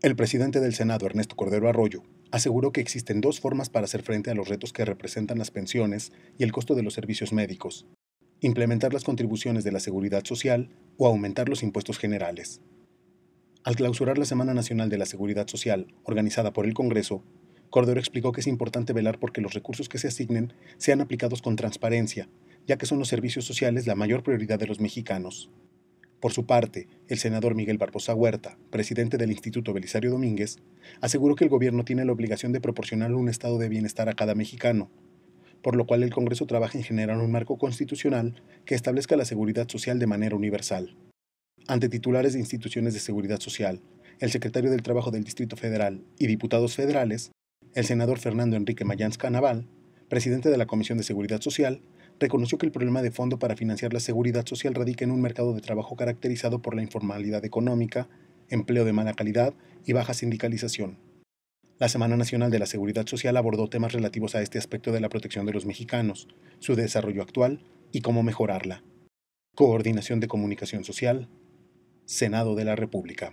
El presidente del Senado, Ernesto Cordero Arroyo, aseguró que existen dos formas para hacer frente a los retos que representan las pensiones y el costo de los servicios médicos, implementar las contribuciones de la seguridad social o aumentar los impuestos generales. Al clausurar la Semana Nacional de la Seguridad Social, organizada por el Congreso, Cordero explicó que es importante velar porque los recursos que se asignen sean aplicados con transparencia, ya que son los servicios sociales la mayor prioridad de los mexicanos. Por su parte, el senador Miguel Barbosa Huerta, presidente del Instituto Belisario Domínguez, aseguró que el gobierno tiene la obligación de proporcionar un estado de bienestar a cada mexicano, por lo cual el Congreso trabaja en generar un marco constitucional que establezca la seguridad social de manera universal. Ante titulares de instituciones de seguridad social, el secretario del Trabajo del Distrito Federal y diputados federales, el senador Fernando Enrique Mayans Canaval, presidente de la Comisión de Seguridad Social, reconoció que el problema de fondo para financiar la seguridad social radica en un mercado de trabajo caracterizado por la informalidad económica, empleo de mala calidad y baja sindicalización. La Semana Nacional de la Seguridad Social abordó temas relativos a este aspecto de la protección de los mexicanos, su desarrollo actual y cómo mejorarla. Coordinación de Comunicación Social, Senado de la República.